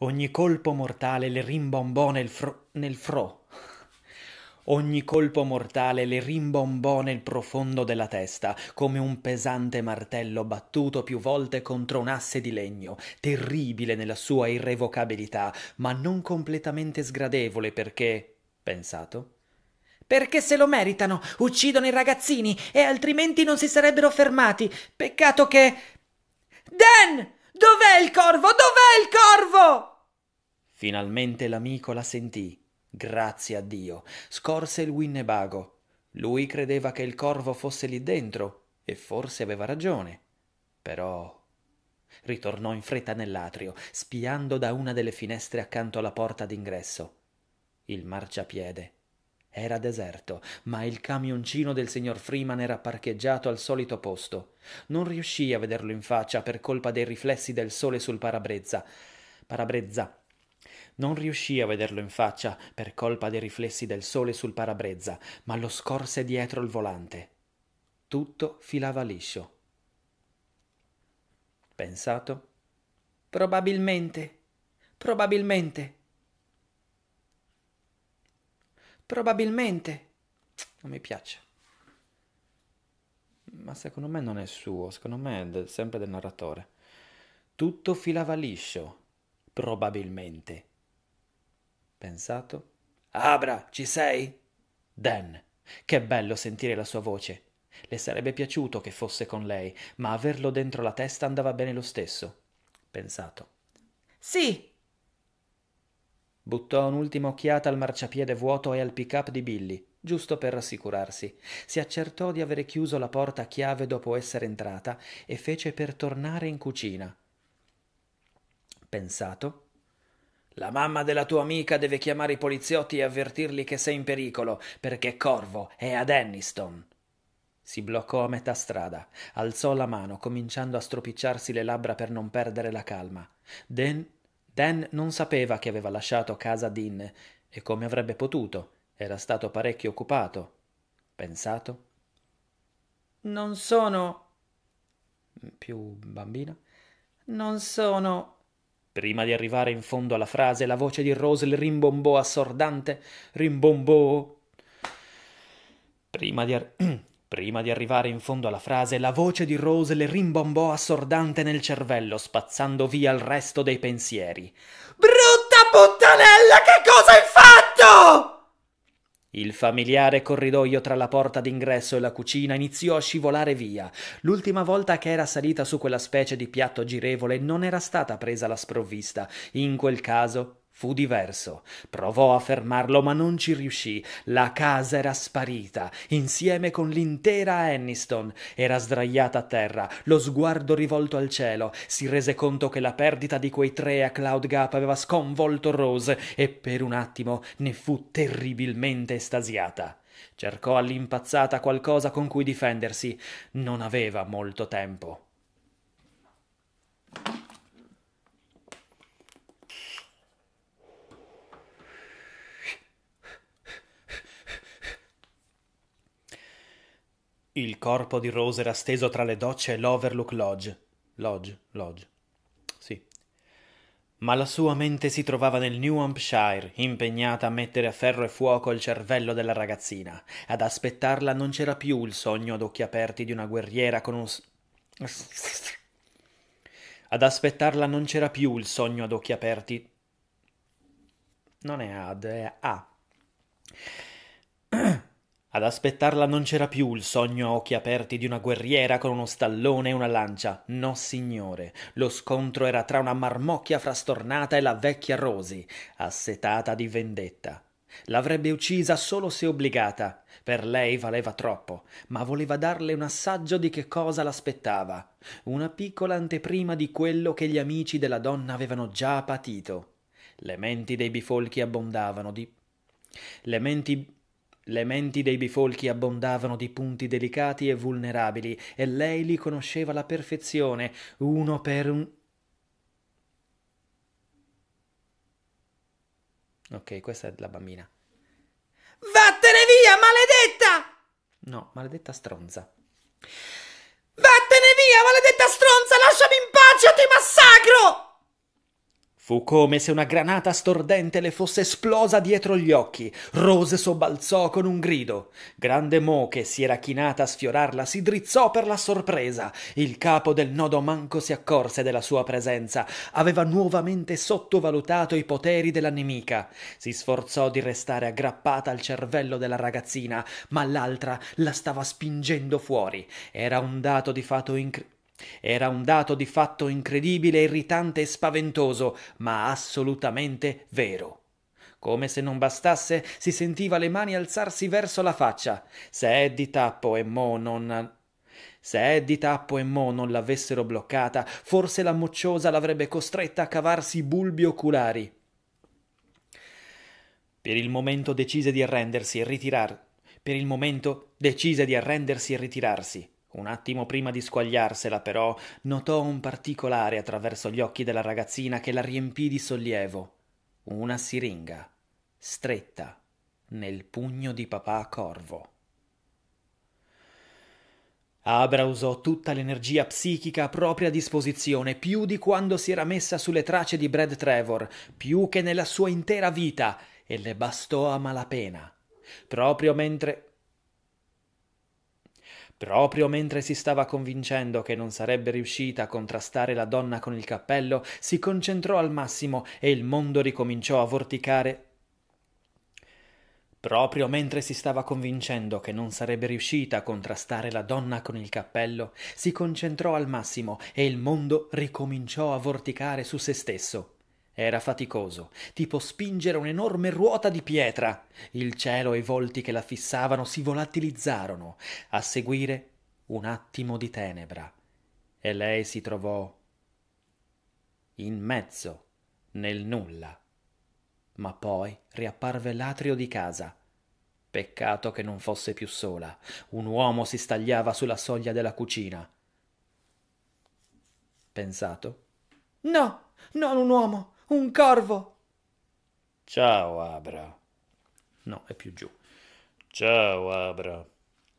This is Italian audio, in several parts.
Ogni colpo mortale le rimbombò nel fro... nel fro. Ogni colpo mortale le rimbombò nel profondo della testa, come un pesante martello battuto più volte contro un asse di legno, terribile nella sua irrevocabilità, ma non completamente sgradevole perché, pensato, perché se lo meritano, uccidono i ragazzini e altrimenti non si sarebbero fermati. Peccato che... Dan! Dov'è il corvo? Dov'è il corvo? Finalmente l'amico la sentì. Grazie a Dio. Scorse il Winnebago. Lui credeva che il corvo fosse lì dentro e forse aveva ragione. Però ritornò in fretta nell'atrio, spiando da una delle finestre accanto alla porta d'ingresso. Il marciapiede era deserto, ma il camioncino del signor Freeman era parcheggiato al solito posto. Non riuscii a vederlo in faccia per colpa dei riflessi del sole sul parabrezza. Parabrezza. Non riuscii a vederlo in faccia per colpa dei riflessi del sole sul parabrezza, ma lo scorse dietro il volante. Tutto filava liscio. Pensato? Probabilmente. Probabilmente. Probabilmente. Non mi piace. Ma secondo me non è suo, secondo me è sempre del narratore. Tutto filava liscio. Probabilmente. Pensato. Abra, ci sei? Dan. Che bello sentire la sua voce. Le sarebbe piaciuto che fosse con lei, ma averlo dentro la testa andava bene lo stesso. Pensato. Sì, Buttò un'ultima occhiata al marciapiede vuoto e al pick-up di Billy, giusto per rassicurarsi. Si accertò di avere chiuso la porta a chiave dopo essere entrata e fece per tornare in cucina. Pensato, la mamma della tua amica deve chiamare i poliziotti e avvertirli che sei in pericolo, perché Corvo è ad Anniston. Si bloccò a metà strada, alzò la mano, cominciando a stropicciarsi le labbra per non perdere la calma. Den Dan non sapeva che aveva lasciato casa Dean e come avrebbe potuto, era stato parecchio occupato. Pensato. Non sono. più bambina. Non sono. Prima di arrivare in fondo alla frase, la voce di Rosel rimbombò assordante. Rimbombò. Prima di, ar- Prima di arrivare in fondo alla frase, la voce di Rose le rimbombò assordante nel cervello, spazzando via il resto dei pensieri. Brutta puttanella, che cosa hai fatto? Il familiare corridoio tra la porta d'ingresso e la cucina iniziò a scivolare via. L'ultima volta che era salita su quella specie di piatto girevole non era stata presa la sprovvista. In quel caso Fu diverso. Provò a fermarlo, ma non ci riuscì. La casa era sparita, insieme con l'intera Aniston. Era sdraiata a terra, lo sguardo rivolto al cielo. Si rese conto che la perdita di quei tre a Cloud Gap aveva sconvolto Rose e per un attimo ne fu terribilmente estasiata. Cercò all'impazzata qualcosa con cui difendersi. Non aveva molto tempo. Il corpo di Rose era steso tra le docce e l'Overlook Lodge. Lodge, Lodge. Sì. Ma la sua mente si trovava nel New Hampshire, impegnata a mettere a ferro e fuoco il cervello della ragazzina. Ad aspettarla non c'era più il sogno ad occhi aperti di una guerriera con un... Ad aspettarla non c'era più il sogno ad occhi aperti. Non è ad, è a. Ad aspettarla non c'era più il sogno a occhi aperti di una guerriera con uno stallone e una lancia. No, signore. Lo scontro era tra una marmocchia frastornata e la vecchia Rosy, assetata di vendetta. L'avrebbe uccisa solo se obbligata. Per lei valeva troppo, ma voleva darle un assaggio di che cosa l'aspettava. Una piccola anteprima di quello che gli amici della donna avevano già patito. Le menti dei bifolchi abbondavano di... Le menti le menti dei bifolchi abbondavano di punti delicati e vulnerabili, e lei li conosceva alla perfezione, uno per un... Ok, questa è la bambina. Vattene via, maledetta! No, maledetta stronza. Vattene via, maledetta stronza, lasciami in pace o ti massacro! Fu come se una granata stordente le fosse esplosa dietro gli occhi. Rose sobbalzò con un grido. Grande Mo, che si era chinata a sfiorarla, si drizzò per la sorpresa. Il capo del nodo manco si accorse della sua presenza. Aveva nuovamente sottovalutato i poteri della nemica. Si sforzò di restare aggrappata al cervello della ragazzina, ma l'altra la stava spingendo fuori. Era un dato di fatto incredibile era un dato di fatto incredibile, irritante e spaventoso, ma assolutamente vero. Come se non bastasse, si sentiva le mani alzarsi verso la faccia. Se Eddie Tappo e Mo non... Se Eddie Tappo e Mo non l'avessero bloccata, forse la mocciosa l'avrebbe costretta a cavarsi i bulbi oculari. Per il momento decise di arrendersi e ritirar. Per il momento decise di arrendersi e ritirarsi. Un attimo prima di squagliarsela, però, notò un particolare attraverso gli occhi della ragazzina che la riempì di sollievo. Una siringa, stretta, nel pugno di papà Corvo. Abra usò tutta l'energia psichica a propria disposizione, più di quando si era messa sulle tracce di Brad Trevor, più che nella sua intera vita, e le bastò a malapena. Proprio mentre Proprio mentre si stava convincendo che non sarebbe riuscita a contrastare la donna con il cappello, si concentrò al massimo e il mondo ricominciò a vorticare. Proprio mentre si stava convincendo che non sarebbe riuscita a contrastare la donna con il cappello, si concentrò al massimo e il mondo ricominciò a vorticare su se stesso. Era faticoso, tipo spingere un'enorme ruota di pietra. Il cielo e i volti che la fissavano si volatilizzarono, a seguire un attimo di tenebra. E lei si trovò in mezzo, nel nulla. Ma poi riapparve l'atrio di casa. Peccato che non fosse più sola. Un uomo si stagliava sulla soglia della cucina. Pensato? No, non un uomo, un corvo! Ciao, Abra. No, è più giù. Ciao, Abra.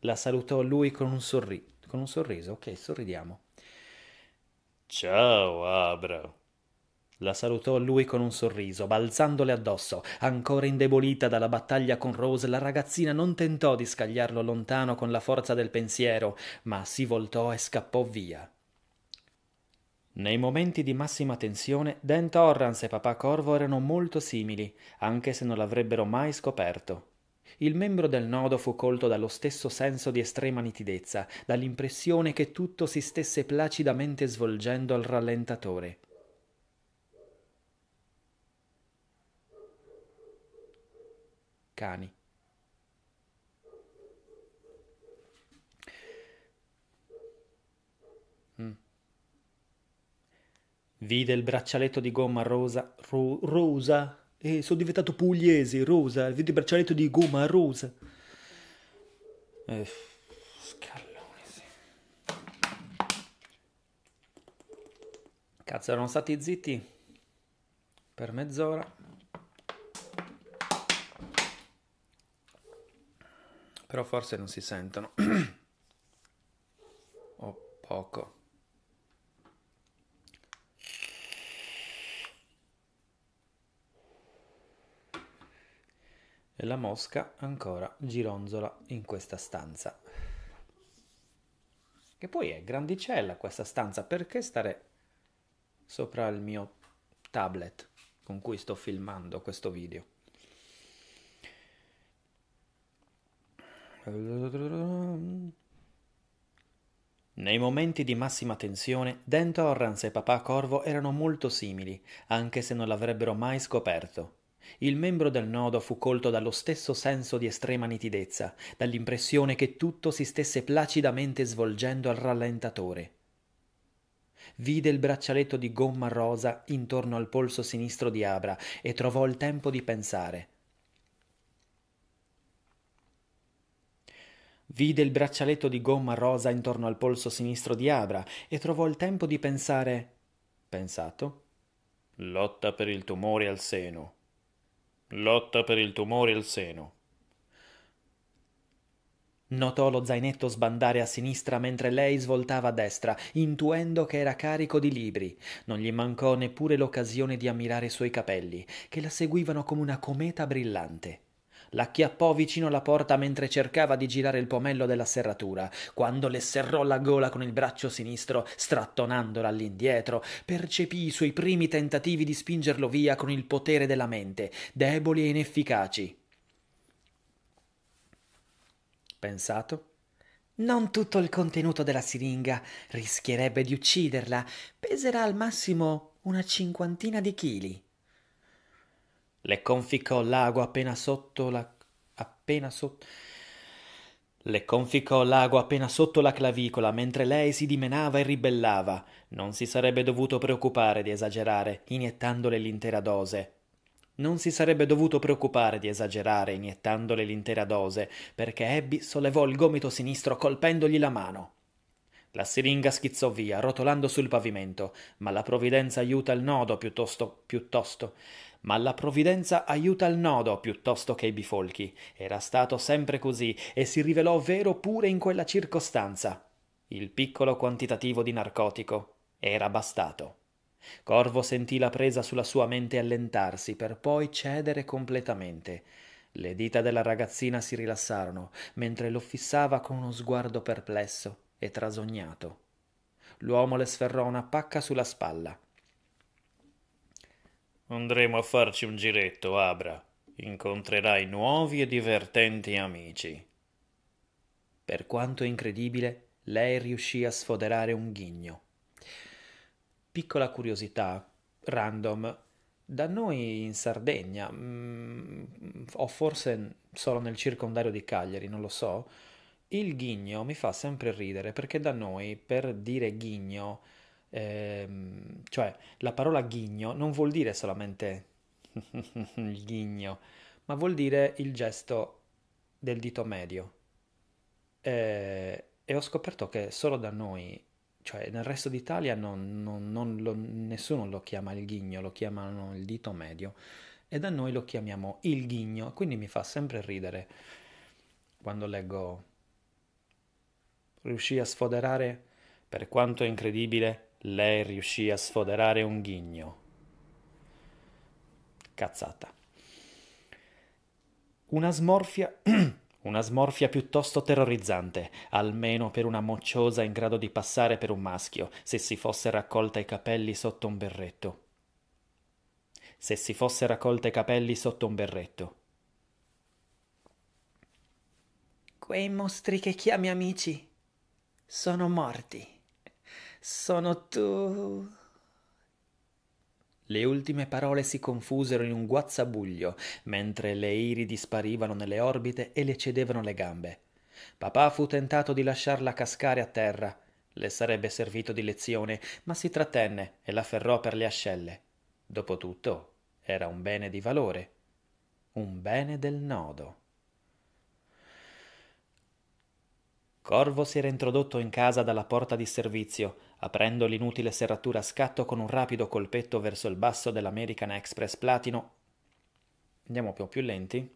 La salutò lui con un, sorri- con un sorriso. Ok, sorridiamo. Ciao, Abra. La salutò lui con un sorriso, balzandole addosso. Ancora indebolita dalla battaglia con Rose, la ragazzina non tentò di scagliarlo lontano con la forza del pensiero, ma si voltò e scappò via. Nei momenti di massima tensione, Dan Torrance e papà Corvo erano molto simili, anche se non l'avrebbero mai scoperto. Il membro del nodo fu colto dallo stesso senso di estrema nitidezza, dall'impressione che tutto si stesse placidamente svolgendo al rallentatore. Cani. Mm. Vide il braccialetto di gomma rosa, ro- rosa, e eh, sono diventato pugliese, rosa, vide il braccialetto di gomma rosa. Eh, scallone, sì. Cazzo, erano stati zitti per mezz'ora. Però forse non si sentono. o poco. e la mosca ancora gironzola in questa stanza. Che poi è grandicella questa stanza, perché stare sopra il mio tablet con cui sto filmando questo video? Nei momenti di massima tensione, Dent Horrans e papà Corvo erano molto simili, anche se non l'avrebbero mai scoperto. Il membro del nodo fu colto dallo stesso senso di estrema nitidezza, dall'impressione che tutto si stesse placidamente svolgendo al rallentatore. Vide il braccialetto di gomma rosa intorno al polso sinistro di Abra e trovò il tempo di pensare. Vide il braccialetto di gomma rosa intorno al polso sinistro di Abra e trovò il tempo di pensare. Pensato? Lotta per il tumore al seno Lotta per il tumore al seno. Notò lo zainetto sbandare a sinistra mentre lei svoltava a destra, intuendo che era carico di libri. Non gli mancò neppure l'occasione di ammirare i suoi capelli, che la seguivano come una cometa brillante. L'acchiappò vicino alla porta mentre cercava di girare il pomello della serratura, quando le serrò la gola con il braccio sinistro, strattonandola all'indietro, percepì i suoi primi tentativi di spingerlo via con il potere della mente, deboli e inefficaci. Pensato? Non tutto il contenuto della siringa rischierebbe di ucciderla, peserà al massimo una cinquantina di chili. Le conficò l'ago appena sotto la... appena sotto... Le conficò l'ago appena sotto la clavicola mentre lei si dimenava e ribellava. Non si sarebbe dovuto preoccupare di esagerare, iniettandole l'intera dose. Non si sarebbe dovuto preoccupare di esagerare, iniettandole l'intera dose, perché Abby sollevò il gomito sinistro colpendogli la mano. La siringa schizzò via, rotolando sul pavimento, ma la provvidenza aiuta il nodo piuttosto, piuttosto. Ma la provvidenza aiuta il nodo piuttosto che i bifolchi. Era stato sempre così e si rivelò vero pure in quella circostanza. Il piccolo quantitativo di narcotico era bastato. Corvo sentì la presa sulla sua mente allentarsi per poi cedere completamente. Le dita della ragazzina si rilassarono mentre lo fissava con uno sguardo perplesso e trasognato. L'uomo le sferrò una pacca sulla spalla. Andremo a farci un giretto, Abra. Incontrerai nuovi e divertenti amici. Per quanto incredibile, lei riuscì a sfoderare un ghigno. Piccola curiosità, random, da noi in Sardegna, mh, mm, o forse solo nel circondario di Cagliari, non lo so, il ghigno mi fa sempre ridere perché da noi per dire ghigno Ehm, cioè, la parola ghigno non vuol dire solamente il ghigno, ma vuol dire il gesto del dito medio. E, eh, e ho scoperto che solo da noi, cioè nel resto d'Italia, non, non, non lo, nessuno lo chiama il ghigno, lo chiamano il dito medio e da noi lo chiamiamo il ghigno, quindi mi fa sempre ridere quando leggo riuscì a sfoderare, per quanto incredibile, lei riuscì a sfoderare un ghigno. Cazzata. Una smorfia... una smorfia piuttosto terrorizzante, almeno per una mocciosa in grado di passare per un maschio, se si fosse raccolta i capelli sotto un berretto. Se si fosse raccolta i capelli sotto un berretto. Quei mostri che chiami amici sono morti. Sono tu. Le ultime parole si confusero in un guazzabuglio, mentre le iridi sparivano nelle orbite e le cedevano le gambe. Papà fu tentato di lasciarla cascare a terra. Le sarebbe servito di lezione, ma si trattenne e l'afferrò per le ascelle. Dopotutto, era un bene di valore. Un bene del nodo. Corvo si era introdotto in casa dalla porta di servizio, aprendo l'inutile serratura a scatto con un rapido colpetto verso il basso dell'American Express Platino. Andiamo più, più lenti.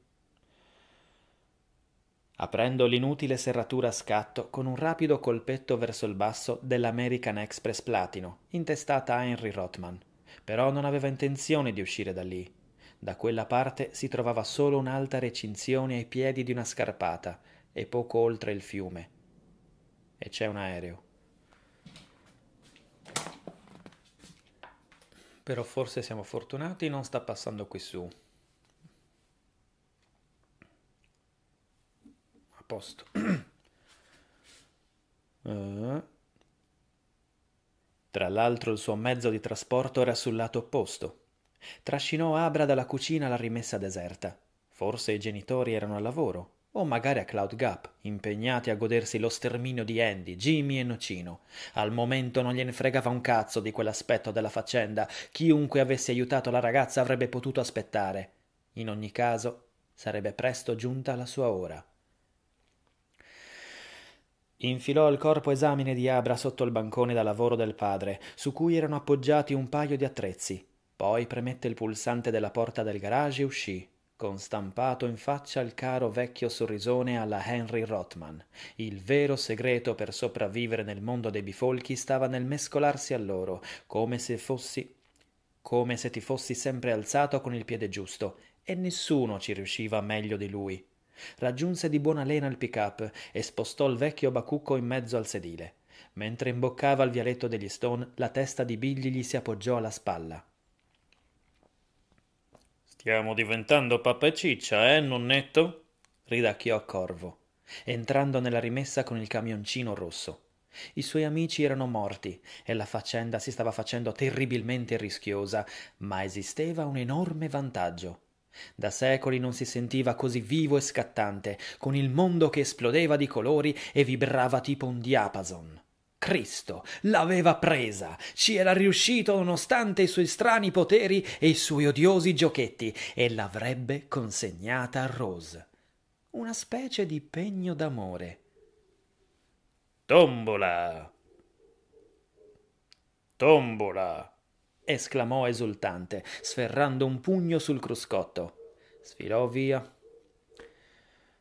Aprendo l'inutile serratura a scatto con un rapido colpetto verso il basso dell'American Express Platino, intestata a Henry Rothman. Però non aveva intenzione di uscire da lì. Da quella parte si trovava solo un'alta recinzione ai piedi di una scarpata e poco oltre il fiume e c'è un aereo. Però forse siamo fortunati, non sta passando qui su. A posto. uh. Tra l'altro il suo mezzo di trasporto era sul lato opposto. Trascinò Abra dalla cucina alla rimessa deserta. Forse i genitori erano al lavoro o magari a Cloud Gap, impegnati a godersi lo sterminio di Andy, Jimmy e Nocino. Al momento non gliene fregava un cazzo di quell'aspetto della faccenda, chiunque avesse aiutato la ragazza avrebbe potuto aspettare. In ogni caso, sarebbe presto giunta la sua ora. Infilò il corpo esamine di Abra sotto il bancone da lavoro del padre, su cui erano appoggiati un paio di attrezzi. Poi premette il pulsante della porta del garage e uscì, con stampato in faccia il caro vecchio sorrisone alla Henry Rothman. Il vero segreto per sopravvivere nel mondo dei bifolchi stava nel mescolarsi a loro, come se fossi come se ti fossi sempre alzato con il piede giusto, e nessuno ci riusciva meglio di lui. Raggiunse di buona lena il pick-up e spostò il vecchio bacucco in mezzo al sedile. Mentre imboccava il vialetto degli Stone, la testa di Billy gli si appoggiò alla spalla. Stiamo diventando pappa ciccia, eh, nonnetto? ridacchiò Corvo, entrando nella rimessa con il camioncino rosso. I suoi amici erano morti e la faccenda si stava facendo terribilmente rischiosa, ma esisteva un enorme vantaggio. Da secoli non si sentiva così vivo e scattante, con il mondo che esplodeva di colori e vibrava tipo un diapason. Cristo l'aveva presa, ci era riuscito nonostante i suoi strani poteri e i suoi odiosi giochetti, e l'avrebbe consegnata a Rose. Una specie di pegno d'amore. Tombola! Tombola! esclamò esultante, sferrando un pugno sul cruscotto. Sfilò via,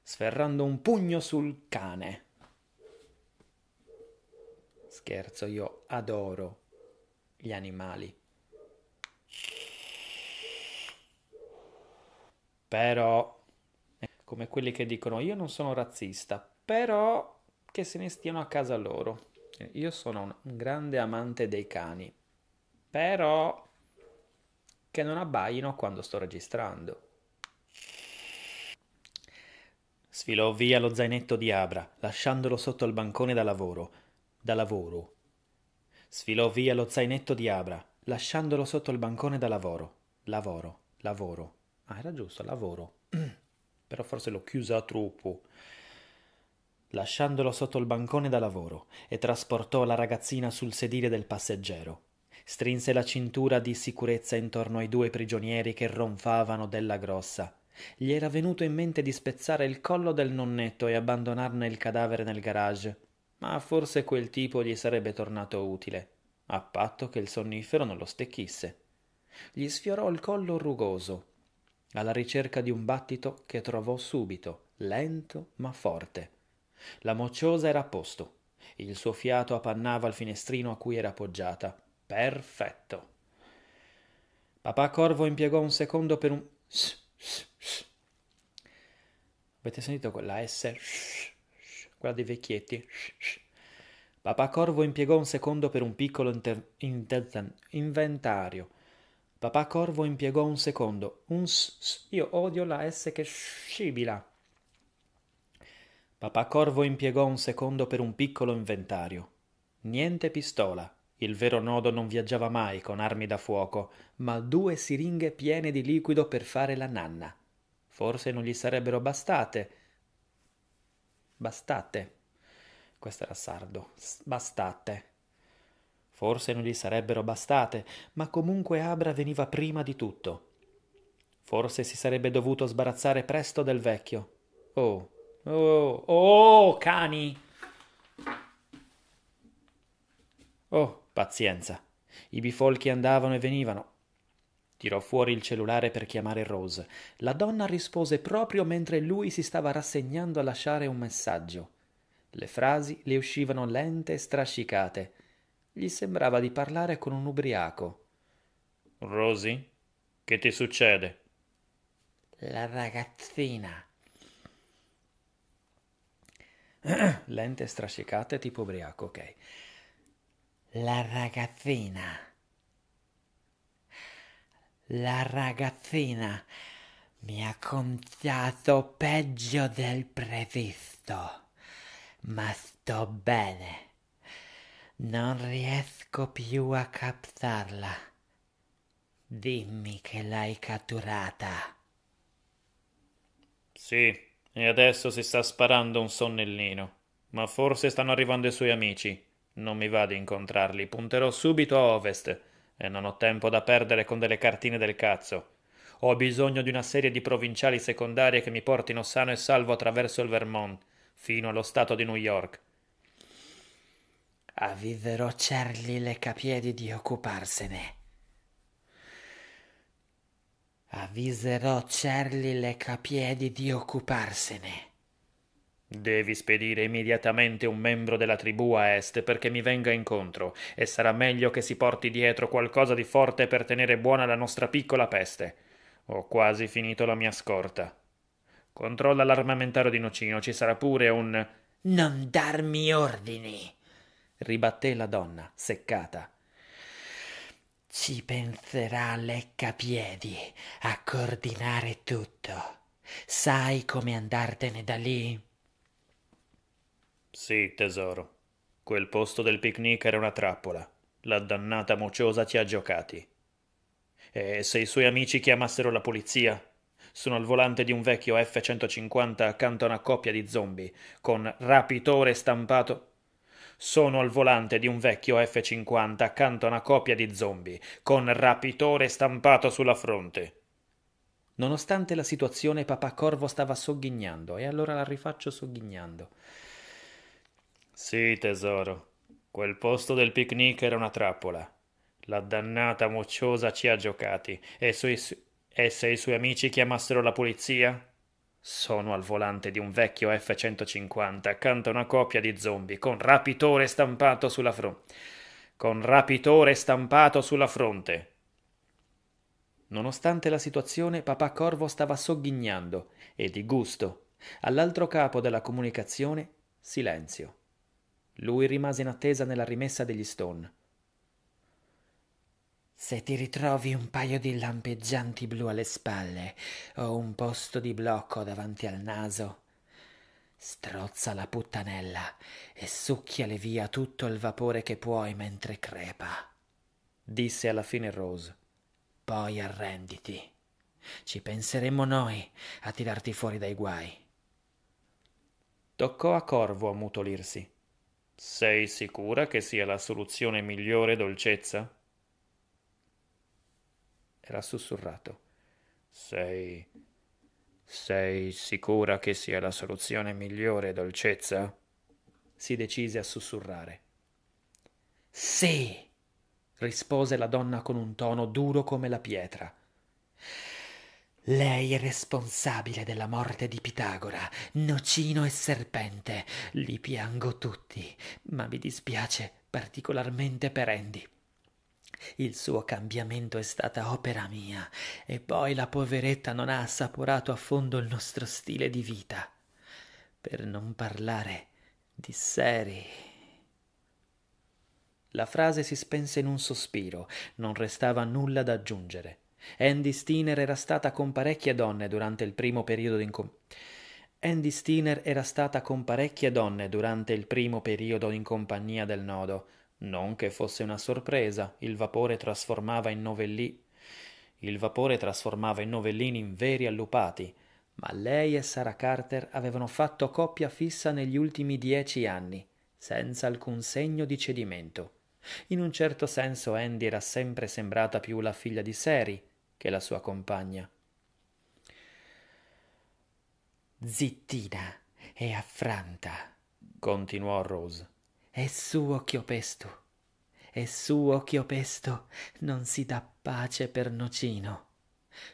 sferrando un pugno sul cane Scherzo, io adoro gli animali. Però, come quelli che dicono io non sono razzista, però che se ne stiano a casa loro. Io sono un, grande amante dei cani, però che non abbaiano quando sto registrando. Sfilò via lo zainetto di Abra, lasciandolo sotto al bancone da lavoro da lavoro. Sfilò via lo zainetto di Abra, lasciandolo sotto il bancone da lavoro. Lavoro, lavoro. Ah, era giusto, lavoro. Però forse l'ho chiusa troppo. Lasciandolo sotto il bancone da lavoro e trasportò la ragazzina sul sedile del passeggero. Strinse la cintura di sicurezza intorno ai due prigionieri che ronfavano della grossa. Gli era venuto in mente di spezzare il collo del nonnetto e abbandonarne il cadavere nel garage ma forse quel tipo gli sarebbe tornato utile, a patto che il sonnifero non lo stecchisse. Gli sfiorò il collo rugoso, alla ricerca di un battito che trovò subito, lento ma forte. La mocciosa era a posto. Il suo fiato appannava il finestrino a cui era appoggiata. Perfetto. Papà Corvo impiegò un secondo per un... Avete sentito quella S? quella dei vecchietti. Papà Corvo impiegò un secondo per un piccolo inter- inter- inventario. Papà Corvo impiegò un secondo. Un s- s- io odio la S che scibila. Papà Corvo impiegò un secondo per un piccolo inventario. Niente pistola. Il vero nodo non viaggiava mai con armi da fuoco, ma due siringhe piene di liquido per fare la nanna. Forse non gli sarebbero bastate, Bastate. Questo era sardo. Bastate. Forse non gli sarebbero bastate, ma comunque Abra veniva prima di tutto. Forse si sarebbe dovuto sbarazzare presto del vecchio. Oh, oh, oh, cani! Oh, pazienza. I bifolchi andavano e venivano. Tirò fuori il cellulare per chiamare Rose. La donna rispose proprio mentre lui si stava rassegnando a lasciare un messaggio. Le frasi le uscivano lente e strascicate. Gli sembrava di parlare con un ubriaco. Rosy, che ti succede? La ragazzina. lente e strascicate tipo ubriaco, ok. La ragazzina la ragazzina mi ha contato peggio del previsto, ma sto bene. Non riesco più a captarla. Dimmi che l'hai catturata. Sì, e adesso si sta sparando un sonnellino. Ma forse stanno arrivando i suoi amici. Non mi vado a incontrarli, punterò subito a ovest. E non ho tempo da perdere con delle cartine del cazzo. Ho bisogno di una serie di provinciali secondarie che mi portino sano e salvo attraverso il Vermont, fino allo stato di New York. Avviverò le capiedi di occuparsene. Avviserò Cerli le capiedi di occuparsene. Devi spedire immediatamente un membro della tribù a est perché mi venga incontro, e sarà meglio che si porti dietro qualcosa di forte per tenere buona la nostra piccola peste. Ho quasi finito la mia scorta. Controlla l'armamentario di Nocino, ci sarà pure un. Non darmi ordini! ribatté la donna, seccata. Ci penserà Leccapiedi a coordinare tutto. Sai come andartene da lì? Sì, tesoro. Quel posto del picnic era una trappola. La dannata mociosa ci ha giocati. E se i suoi amici chiamassero la polizia? Sono al volante di un vecchio F-150 accanto a una coppia di zombie, con rapitore stampato. Sono al volante di un vecchio F-50 accanto a una coppia di zombie, con rapitore stampato sulla fronte. Nonostante la situazione, papà Corvo stava sogghignando, e allora la rifaccio sogghignando. Sì, tesoro. Quel posto del picnic era una trappola. La dannata mocciosa ci ha giocati. E, sui, e se i suoi amici chiamassero la polizia? Sono al volante di un vecchio F-150 accanto a una coppia di zombie con rapitore stampato sulla fronte. Con rapitore stampato sulla fronte. Nonostante la situazione, papà Corvo stava sogghignando e di gusto. All'altro capo della comunicazione, silenzio. Lui rimase in attesa nella rimessa degli Stone. Se ti ritrovi un paio di lampeggianti blu alle spalle o un posto di blocco davanti al naso, strozza la puttanella e succhiale via tutto il vapore che puoi mentre crepa, disse alla fine Rose. Poi arrenditi. Ci penseremo noi a tirarti fuori dai guai. Toccò a Corvo a mutolirsi. Sei sicura che sia la soluzione migliore, dolcezza? Era sussurrato. Sei. Sei sicura che sia la soluzione migliore, dolcezza? Si decise a sussurrare. Sì, rispose la donna con un tono duro come la pietra. Lei è responsabile della morte di Pitagora, Nocino e Serpente. Li piango tutti, ma mi dispiace particolarmente per Andy. Il suo cambiamento è stata opera mia e poi la poveretta non ha assaporato a fondo il nostro stile di vita. Per non parlare di seri. La frase si spense in un sospiro, non restava nulla da aggiungere. Andy Steiner era stata con parecchie donne durante il primo periodo in com- Andy Steiner era stata con parecchie donne durante il primo periodo in compagnia del nodo. Non che fosse una sorpresa, il vapore trasformava in novellini. Il vapore trasformava i novellini in veri allupati, ma lei e Sarah Carter avevano fatto coppia fissa negli ultimi dieci anni, senza alcun segno di cedimento. In un certo senso Andy era sempre sembrata più la figlia di Seri, che la sua compagna. Zittina e affranta, continuò Rose. È suo Chiopesto. È suo Chiopesto. Non si dà pace per Nocino.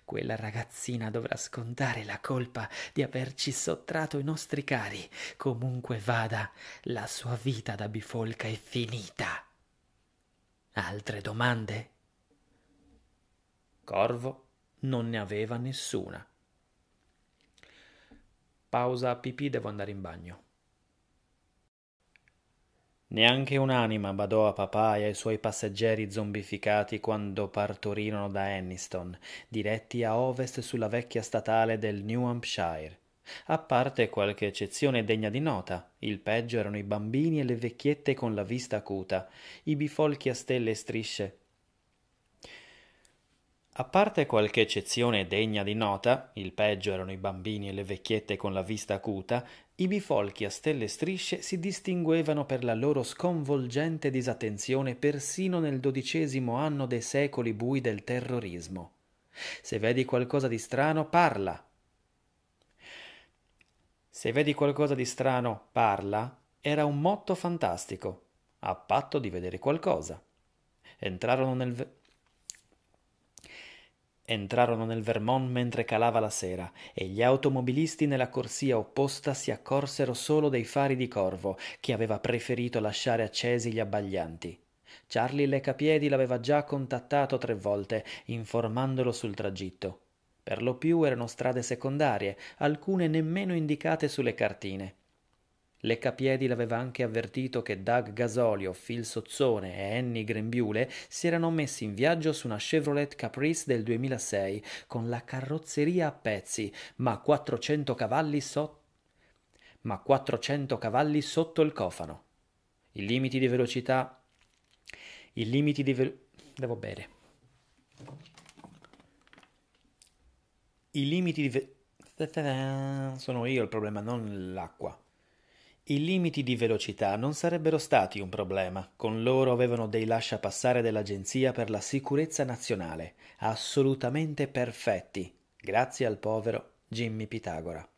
Quella ragazzina dovrà scontare la colpa di averci sottrato i nostri cari. Comunque vada, la sua vita da bifolca è finita. Altre domande? Corvo non ne aveva nessuna. Pausa a pipì, devo andare in bagno. Neanche un'anima badò a papà e ai suoi passeggeri zombificati quando partorirono da Anniston, diretti a ovest sulla vecchia statale del New Hampshire. A parte qualche eccezione degna di nota, il peggio erano i bambini e le vecchiette con la vista acuta, i bifolchi a stelle e strisce, a parte qualche eccezione degna di nota, il peggio erano i bambini e le vecchiette con la vista acuta, i bifolchi a stelle e strisce si distinguevano per la loro sconvolgente disattenzione persino nel dodicesimo anno dei secoli bui del terrorismo. Se vedi qualcosa di strano, parla. Se vedi qualcosa di strano, parla era un motto fantastico, a patto di vedere qualcosa. Entrarono nel... Entrarono nel Vermont mentre calava la sera e gli automobilisti nella corsia opposta si accorsero solo dei fari di corvo che aveva preferito lasciare accesi gli abbaglianti. Charlie Lecapiedi l'aveva già contattato tre volte, informandolo sul tragitto. Per lo più erano strade secondarie, alcune nemmeno indicate sulle cartine. Leccapiedi l'aveva anche avvertito che Doug Gasolio, Phil Sozzone e Annie Grembiule si erano messi in viaggio su una Chevrolet Caprice del 2006 con la carrozzeria a pezzi, ma 400 cavalli, so- ma 400 cavalli sotto il cofano. I limiti di velocità... I limiti di velocità... Devo bere. I limiti di... Ve- sono io il problema, non l'acqua. I limiti di velocità non sarebbero stati un problema, con loro avevano dei lasciapassare dell'Agenzia per la sicurezza nazionale, assolutamente perfetti, grazie al povero Jimmy Pitagora.